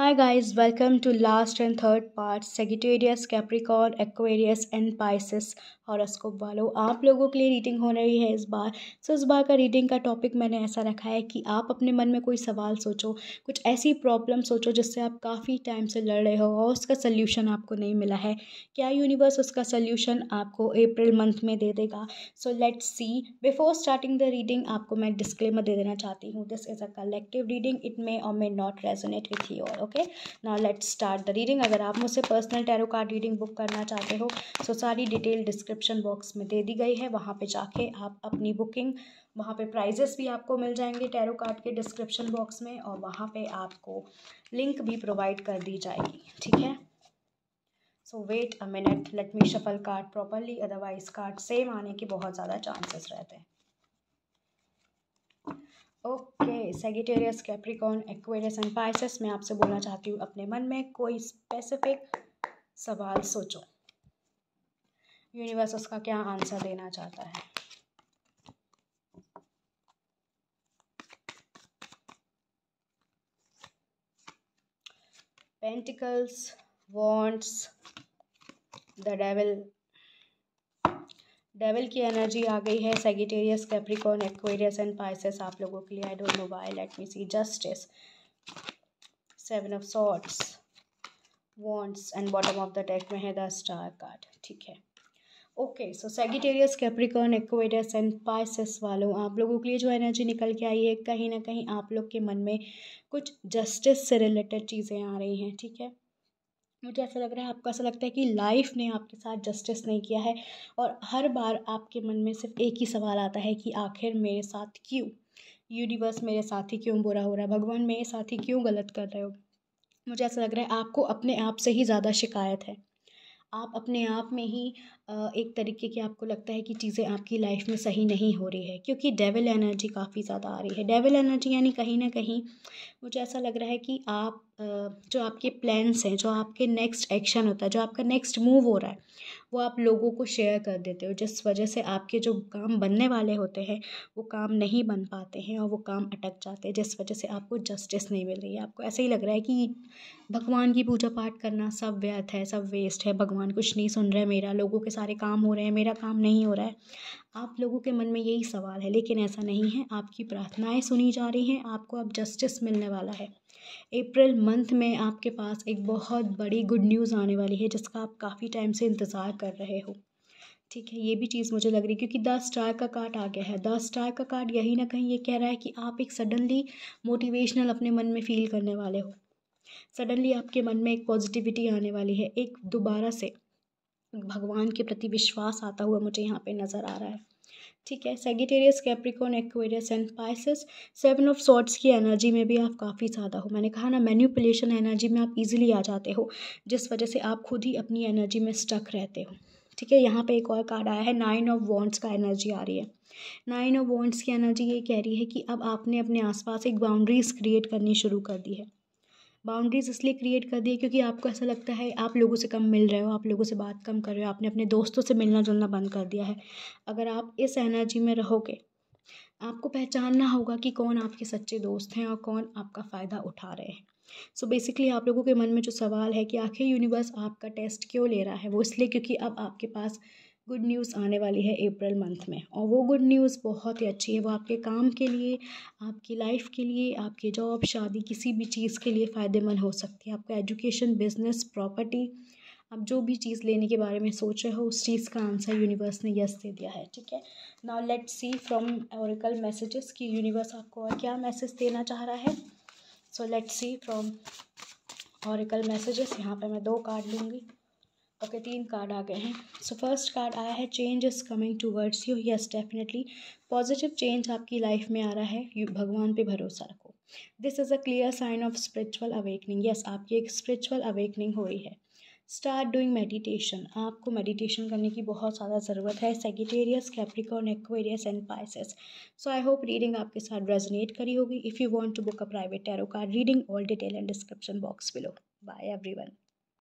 Hi guys, welcome to last and third part Sagittarius Capricorn, Aquarius and Pisces horoscope वालों आप लोगों के लिए रीडिंग हो रही है इस बार सो so, इस बार का रीडिंग का टॉपिक मैंने ऐसा रखा है कि आप अपने मन में कोई सवाल सोचो कुछ ऐसी प्रॉब्लम सोचो जिससे आप काफ़ी टाइम से लड़ रहे हो और उसका सल्यूशन आपको नहीं मिला है क्या यूनिवर्स उसका सल्यूशन आपको अप्रैल मंथ में दे देगा so let see before starting the reading आपको मैं डिस्क्लेमर दे देना चाहती हूँ this is a collective reading it may or may not resonate with you okay ना लेट स्टार्ट द रीडिंग अगर आप मुझसे personal tarot card reading book करना चाहते हो सो तो सारी डिटेल डिस्क्रिप्शन बॉक्स में दे दी गई है वहाँ पे जाके आप अपनी बुकिंग वहाँ पे प्राइजेस भी आपको मिल जाएंगे टैरो कार्ड के डिस्क्रिप्शन बॉक्स में और वहाँ पे आपको लिंक भी प्रोवाइड कर दी जाएगी ठीक है so wait a minute let me shuffle card properly otherwise card same आने के बहुत ज़्यादा चांसेस रहते हैं okay Sagittarius Capricorn Aquarius and Pisces मैं आपसे बोलना चाहती हूँ अपने मन में कोई स्पेसिफिक सवाल सोचो यूनिवर्स उसका क्या आंसर देना चाहता है pentacles wands the devil devil की एनर्जी आ गई है Sagittarius Capricorn Aquarius and Pisces आप लोगों के लिए I don't know why let me see justice seven of swords wands and bottom of the deck में है द स्टार कार्ड ठीक है okay so Sagittarius Capricorn Aquarius and Pisces वालों आप लोगों के लिए जो एनर्जी निकल के आई है कहीं ना कहीं आप लोग के मन में कुछ जस्टिस से रिलेटेड चीज़ें आ रही हैं ठीक है मुझे ऐसा लग रहा है आपको ऐसा लगता है कि लाइफ ने आपके साथ जस्टिस नहीं किया है और हर बार आपके मन में सिर्फ एक ही सवाल आता है कि आखिर मेरे साथ क्यों यूनिवर्स मेरे साथ ही क्यों बुरा हो रहा है भगवान मेरे साथ ही क्यों गलत कर रहे हो मुझे ऐसा लग रहा है आपको अपने आप से ही ज़्यादा शिकायत है आप अपने आप में ही एक तरीके की आपको लगता है कि चीज़ें आपकी लाइफ में सही नहीं हो रही है क्योंकि डेविल एनर्जी काफ़ी ज़्यादा आ रही है डेविल एनर्जी यानी कहीं ना कहीं मुझे ऐसा लग रहा है कि आप जो आपके प्लान्स हैं जो आपके नेक्स्ट एक्शन होता है जो आपका नेक्स्ट मूव हो रहा है वो आप लोगों को शेयर कर देते हो जिस वजह से आपके जो काम बनने वाले होते हैं वो काम नहीं बन पाते हैं और वो काम अटक जाते हैं जिस वजह से आपको जस्टिस नहीं मिल रही है आपको ऐसे ही लग रहा है कि भगवान की पूजा पाठ करना सब व्यर्थ है सब वेस्ट है भगवान कुछ नहीं सुन रहे मेरा लोगों के सारे काम हो रहे हैं मेरा काम नहीं हो रहा है आप लोगों के मन में यही सवाल है लेकिन ऐसा नहीं है आपकी प्रार्थनाएं सुनी जा रही हैं आपको अब जस्टिस मिलने वाला है अप्रैल मंथ में आपके पास एक बहुत बड़ी गुड न्यूज़ आने वाली है जिसका आप काफ़ी टाइम से इंतज़ार कर रहे हो ठीक है ये भी चीज़ मुझे लग रही है क्योंकि द स्टार का कार्ड आ गया है द स्टार का कार्ड यही ना कहीं ये कह रहा है कि आप एक सडनली मोटिवेशनल अपने मन में फ़ील करने वाले हो सडनली आपके मन में एक पॉजिटिविटी आने वाली है एक दोबारा से भगवान के प्रति विश्वास आता हुआ मुझे यहाँ पे नज़र आ रहा है ठीक है Sagittarius Capricorn Aquarius and Pisces seven of swords की एनर्जी में भी आप काफ़ी ज़्यादा हो मैंने कहा ना मैन्यूपुलेशन एनर्जी में आप इजीली आ जाते हो जिस वजह से आप खुद ही अपनी एनर्जी में स्टक रहते हो ठीक है यहाँ पे एक और कार्ड आया है नाइन ऑफ वॉन्ट्स का एनर्जी आ रही है नाइन ऑफ वॉन्ट्स की एनर्जी ये कह रही है कि अब आपने अपने आसपास एक बाउंड्रीज क्रिएट करनी शुरू कर दी है बाउंड्रीज़ इसलिए क्रिएट कर दी है क्योंकि आपको ऐसा लगता है आप लोगों से कम मिल रहे हो आप लोगों से बात कम कर रहे हो आपने अपने दोस्तों से मिलना जुलना बंद कर दिया है अगर आप इस एनर्जी में रहोगे आपको पहचानना होगा कि कौन आपके सच्चे दोस्त हैं और कौन आपका फ़ायदा उठा रहे हैं सो so बेसिकली आप लोगों के मन में जो सवाल है कि आखिर यूनिवर्स आपका टेस्ट क्यों ले रहा है वो इसलिए क्योंकि अब आपके पास गुड न्यूज़ आने वाली है अप्रैल मंथ में और वो गुड न्यूज़ बहुत ही अच्छी है वो आपके काम के लिए आपकी लाइफ के लिए आपकी जॉब शादी किसी भी चीज़ के लिए फ़ायदेमंद हो सकती है आपका एजुकेशन बिजनेस प्रॉपर्टी आप जो भी चीज़ लेने के बारे में सोच रहे हो उस चीज़ का आंसर यूनिवर्स ने यस दे दिया है ठीक है now let see from oracle messages कि यूनिवर्स आपको और क्या मैसेज देना चाह रहा है so let see from oracle messages यहाँ पर मैं दो कार्ड लूँगी ओके okay, तीन कार्ड आ गए हैं सो फर्स्ट कार्ड आया है change is coming towards you yes definitely positive change आपकी लाइफ में आ रहा है भगवान पे भरोसा रखो this is a clear sign of spiritual awakening yes आपकी एक स्पिरिचुअल अवेकनिंग हो रही है स्टार्ट डूइंग मेडिटेशन आपको मेडिटेशन करने की बहुत ज़्यादा ज़रूरत है Sagittarius Capricorn Aquarius and Pisces so I hope reading आपके साथ रेजनेट करी होगी if you want to book a private tarot card reading all detail and description box below bye everyone